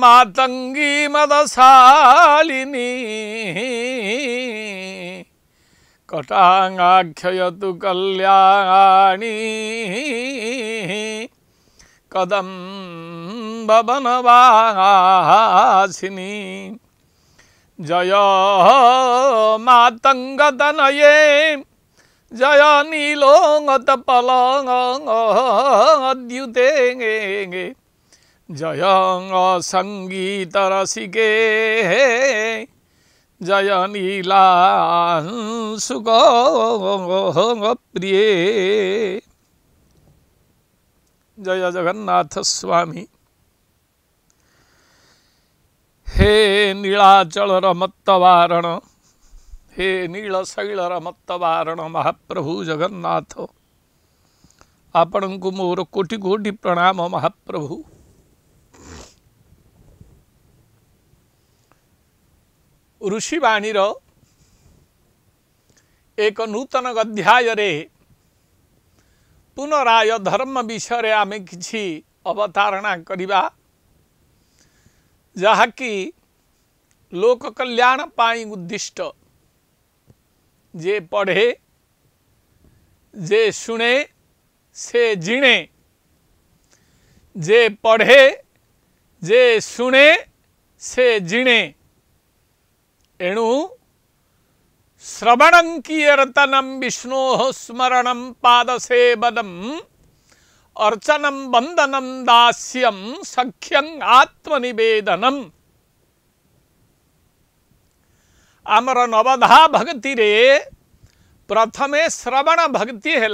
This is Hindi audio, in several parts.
मातंगी मदशालिनी कटाङ्गाख्ययतु कल्याणी कदम कदम्बवनवासिनी जय मातङ्गतनये जय अद्युते जय संगीत रसिके जय नीला प्रिय जय जगन्नाथ स्वामी हे नीलाचल रमत्तवारण हे नील शैल रमत्तवारण महाप्रभु जगन्नाथ आपण को मोर कोटि कोटि प्रणाम महाप्रभु ଋଷିବାଣୀର ଏକ ନୂତନ ଅଧ୍ୟାୟରେ ପୁନରାୟ ଧର୍ମ ବିଷୟରେ ଆମେ କିଛି ଅବତାରଣା କରିବା ଯାହାକି ଲୋକ କଲ୍ୟାଣ ପାଇଁ ଉଦ୍ଦିଷ୍ଟ ଯେ ପଢ଼େ ଯେ ଶୁଣେ ସେ ଜିଣେ ଯେ ପଢ଼େ ଯେ ଶୁଣେ ସେ ଜିଣେ एणु श्रवण कीर्तन विष्णो स्मरण पाद पादसेवनम अर्चनम बंदनम दास्यम सख्यम आत्मनिवेदनम आमर नवधा भक्ति रे प्रथम श्रवण भक्ति है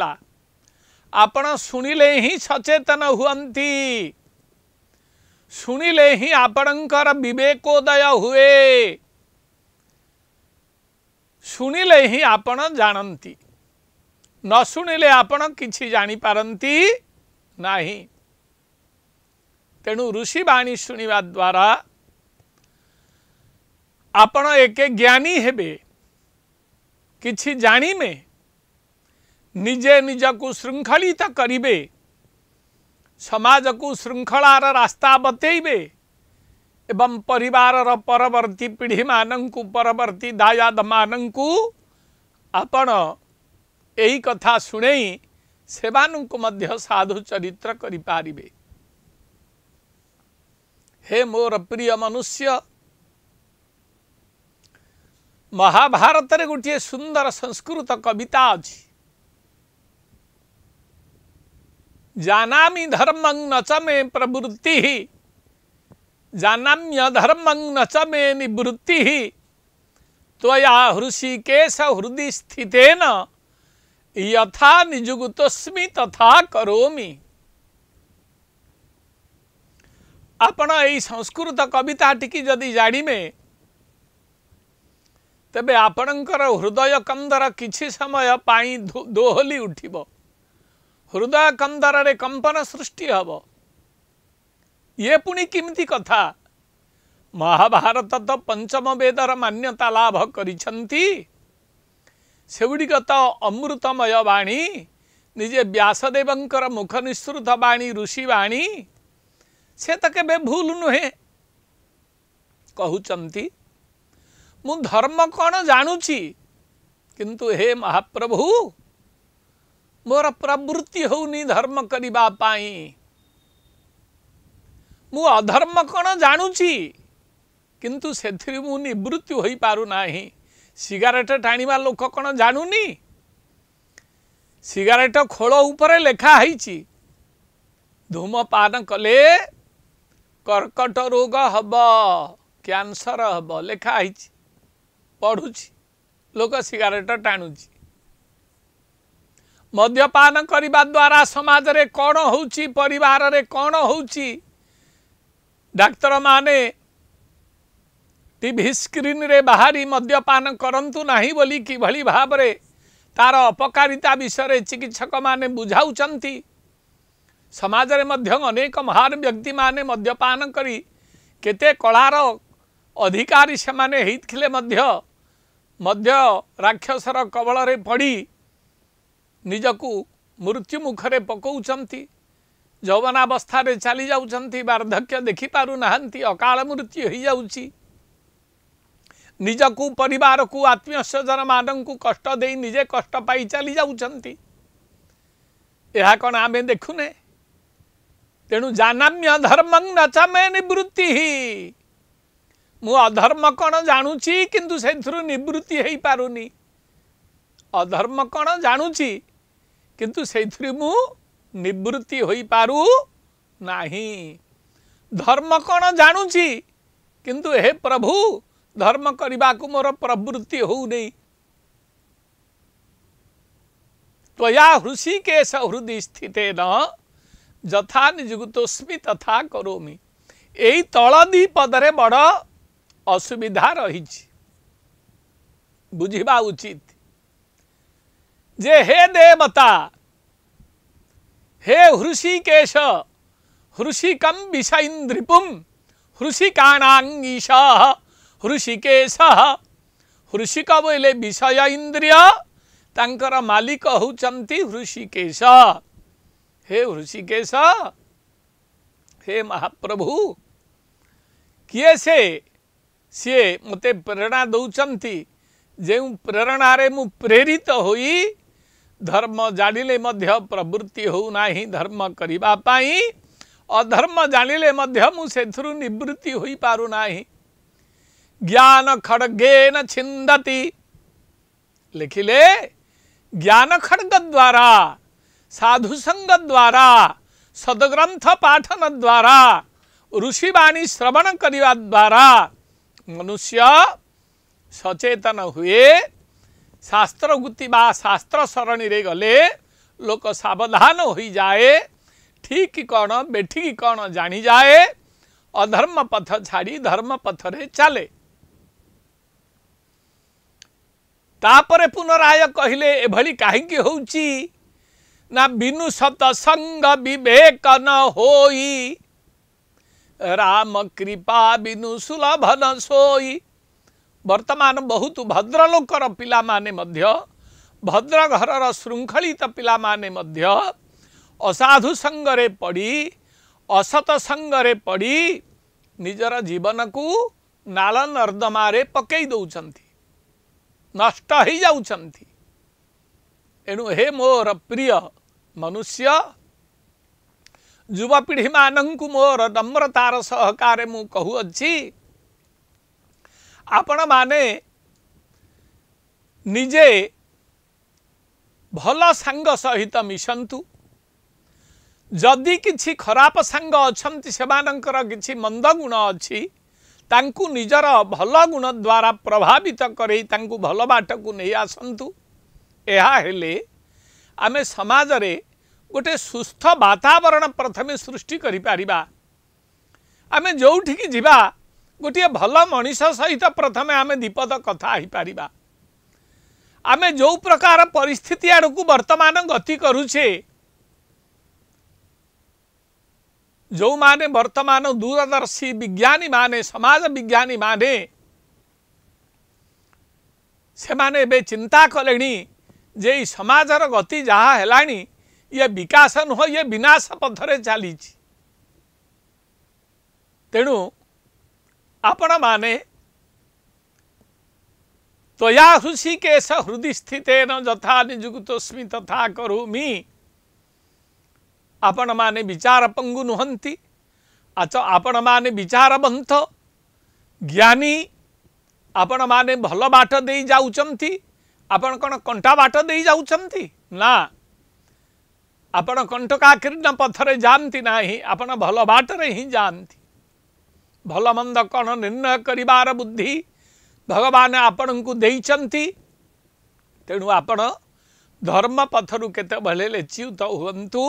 आपण शुणिले ही सचेतन हूँ शुणिले ही आपणकर बेकोदय हुए। शुणिले ही आप जानती न शुणिले आपण कि जापारती ना तेणु ऋषिवाणी शुणा द्वारा आपण एक ज्ञानी हे कि जाणी निजे निज को श्रृंखलित करे समाज को श्रृंखलार रास्ता बतेबे एवं परिवार परवर्ती पीढ़ी मान परवर्ती दायाद मान आपण यही कथा शुणे से साधु चरित्र करें हे मोर प्रिय मनुष्य महाभारत रे गोटे सुंदर संस्कृत कविता अच्छी जानामी धर्म न च प्रवृत्ति जानम्य धर्म न च मे निवृत्ति तवया हृषिकेश हृदय स्थित यथा निजुगुतस्मि तथा करोमी आपण यही संस्कृत कविता टी जदि जाणी तबे आपणकर हृदय कंदर किसी समय पाई दोहली उठब हृदय कंदर रे कंपन सृष्टि हाँ ये पुणी किमी कथा महाभारत तो पंचम बेदर मान्यता लाभ करगुड़िक अमृतमय बाणी निजे व्यासदेव मुख निसृत बाणी ऋषि बाणी से तो केवे भूल नुहे कहती धर्म कौन जानूची किंतु हे महाप्रभु मोर प्रवृत्ति होनी धर्म करने ମୁଁ ଅଧର୍ମ କ'ଣ ଜାଣୁଛି କିନ୍ତୁ ସେଥିରୁ ମୁଁ ନିବୃତ୍ତି ହୋଇପାରୁନାହିଁ ସିଗାରେଟ ଟାଣିବା ଲୋକ କ'ଣ ଜାଣୁନି ସିଗାରେଟ ଖୋଳ ଉପରେ ଲେଖା ହେଇଛି ଧୂମପାନ କଲେ କର୍କଟ ରୋଗ ହେବ କ୍ୟାନସର ହେବ ଲେଖା ହେଇଛି ପଢ଼ୁଛି ଲୋକ ସିଗାରେଟ ଟାଣୁଛି ମଦ୍ୟପାନ କରିବା ଦ୍ୱାରା ସମାଜରେ କ'ଣ ହେଉଛି ପରିବାରରେ କ'ଣ ହେଉଛି ଡାକ୍ତରମାନେ ଟିଭି ସ୍କ୍ରିନ୍ରେ ବାହାରି ମଦ୍ୟପାନ କରନ୍ତୁ ନାହିଁ ବୋଲି କିଭଳି ଭାବରେ ତା'ର ଅପକାରିତା ବିଷୟରେ ଚିକିତ୍ସକମାନେ ବୁଝାଉଛନ୍ତି ସମାଜରେ ମଧ୍ୟ ଅନେକ ମହାନ ବ୍ୟକ୍ତିମାନେ ମଦ୍ୟପାନ କରି କେତେ କଳାର ଅଧିକାରୀ ସେମାନେ ହେଇଥିଲେ ମଧ୍ୟ ମଧ୍ୟ ରାକ୍ଷସର କବଳରେ ପଡ଼ି ନିଜକୁ ମୃତ୍ୟୁମୁଖରେ ପକାଉଛନ୍ତି यौवनावस्था चली जाऊँ बार्धक्य देखि पार ना अकाल मृत्यु हो जाऊँगी निजक पर आत्मीय स्वजन मानू कष्ट निजे कष्ट चली जाऊँ यह कौन आम देखुने तेणु जानाम्य धर्म न चमे निवृत्ति मुधर्म कौन जानू कि निवृत्ति हो पार अधर्म कौन जानू कि मुझे ନିବୃତ୍ତି ହୋଇପାରୁ ନାହିଁ ଧର୍ମ କ'ଣ ଜାଣୁଛି କିନ୍ତୁ ହେ ପ୍ରଭୁ ଧର୍ମ କରିବାକୁ ମୋର ପ୍ରବୃତ୍ତି ହେଉନି ତ୍ୱୟା ହୃଷିକେଶ ହୃଦି ସ୍ଥିତ ନ ଯଥା ନିଯୁକ୍ତସ୍ମି ତଥା କରୋମି ଏଇ ତଳ ଦ୍ୱିପଦରେ ବଡ଼ ଅସୁବିଧା ରହିଛି ବୁଝିବା ଉଚିତ ଯେ ହେ ଦେବତା हे हृषिकेश हृषिक विषइंद्रिपुम हृषिकाणांगीशा हृषिकेश हृषिक बोले विषय इंद्रिय मालिक हूँ हृषिकेश हे हृषिकेश हे महाप्रभु किए से सी मत प्रेरणा दौरान जो प्रेरणा मु प्रेरित हो धर्म जानले प्रवृत्ति होना धर्म करने अधर्म जानले से नृत्ति हो पारना ज्ञान खड़गे न छिंदती लिखिले ज्ञान खड़ग द्वारा साधु संग द्वारा सदग्रंथ पाठन द्वारा ऋषिवाणी श्रवण करने द्वारा मनुष्य सचेतन हुए शास्त्र गुति बा शास्त्र सरणी रे गले लोक सवधान हो जाए ठीक कौन बेठिक कौन जाणी जाए अधर्म पथ छाड़ी धर्म पथरे चले तापर पुनराय कहले एभली कहीं हो ना बिनु सतसंग बेक न होई राम कृपा बिनु सुलभ न सोई ବର୍ତ୍ତମାନ ବହୁତ ଭଦ୍ରଲୋକର ପିଲାମାନେ ମଧ୍ୟ ଭଦ୍ର ଘରର ଶୃଙ୍ଖଳିତ ପିଲାମାନେ ମଧ୍ୟ ଅସାଧୁ ସଙ୍ଗରେ ପଡ଼ି ଅସତ ସଙ୍ଗରେ ପଡ଼ି ନିଜର ଜୀବନକୁ ନାଳ ନର୍ଦ୍ଦମାରେ ପକାଇ ଦେଉଛନ୍ତି ନଷ୍ଟ ହୋଇଯାଉଛନ୍ତି ଏଣୁ ହେ ମୋର ପ୍ରିୟ ମନୁଷ୍ୟ ଯୁବପିଢ଼ିମାନଙ୍କୁ ମୋର ନମ୍ରତାର ସହକାରେ ମୁଁ କହୁଅଛି ଆପଣ ମାନେ ନିଜେ ଭଲ ସାଙ୍ଗ ସହିତ ମିଶନ୍ତୁ ଯଦି କିଛି ଖରାପ ସାଙ୍ଗ ଅଛନ୍ତି ସେମାନଙ୍କର କିଛି ମନ୍ଦ ଗୁଣ ଅଛି ତାଙ୍କୁ ନିଜର ଭଲ ଗୁଣ ଦ୍ୱାରା ପ୍ରଭାବିତ କରେଇ ତାଙ୍କୁ ଭଲ ବାଟକୁ ନେଇ ଆସନ୍ତୁ ଏହା ହେଲେ ଆମେ ସମାଜରେ ଗୋଟେ ସୁସ୍ଥ ବାତାବରଣ ପ୍ରଥମେ ସୃଷ୍ଟି କରିପାରିବା ଆମେ ଯେଉଁଠିକି ଯିବା ଗୋଟିଏ ଭଲ ମଣିଷ ସହିତ ପ୍ରଥମେ ଆମେ ଦିପଦ କଥା ହୋଇପାରିବା ଆମେ ଯେଉଁ ପ୍ରକାର ପରିସ୍ଥିତି ଆଡ଼କୁ ବର୍ତ୍ତମାନ ଗତି କରୁଛେ ଯେଉଁମାନେ ବର୍ତ୍ତମାନ ଦୂରଦର୍ଶୀ ବିଜ୍ଞାନୀମାନେ ସମାଜ ବିଜ୍ଞାନୀମାନେ ସେମାନେ ଏବେ ଚିନ୍ତା କଲେଣି ଯେ ଏଇ ସମାଜର ଗତି ଯାହା ହେଲାଣି ଇଏ ବିକାଶ ନୁହଁ ଇଏ ବିନାଶ ପଥରେ ଚାଲିଛି ତେଣୁ ଆପଣମାନେ त्वया तो हृषिकेश हृदय स्थितेन यथा निजुक्तस्मि तथा करूमी आपण माने विचार पंगु नुहंती अच्छा आपण माने विचारवंत ज्ञानी आपण माने भल बाट दे जाउचंती आपण कंटा बाट दे जाउचंती ना आपण कंटकाकीर्ण पथरे जाती ना आपण भल बाटर ही जाती ଭଲମନ୍ଦ କ'ଣ ନିର୍ଣ୍ଣୟ କରିବାର ବୁଦ୍ଧି ଭଗବାନ ଆପଣଙ୍କୁ ଦେଇଛନ୍ତି ତେଣୁ ଆପଣ ଧର୍ମ ପଥରୁ କେତେବେଳେ ଲେଚ୍ୟୁତ ହୁଅନ୍ତୁ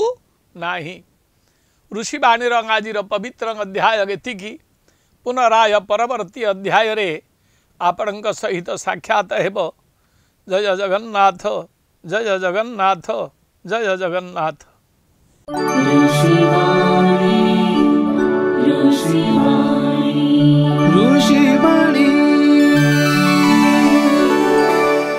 ନାହିଁ ଋଷିବାଣୀର ଆଜିର ପବିତ୍ର ଅଧ୍ୟାୟ ଏତିକି ପୁନରାୟ ପରବର୍ତ୍ତୀ ଅଧ୍ୟାୟରେ ଆପଣଙ୍କ ସହିତ ସାକ୍ଷାତ ହେବ ଜୟ ଜଗନ୍ନାଥ ଜୟ ଜଗନ୍ନାଥ ଜୟ ଜଗନ୍ନାଥ ଶିବା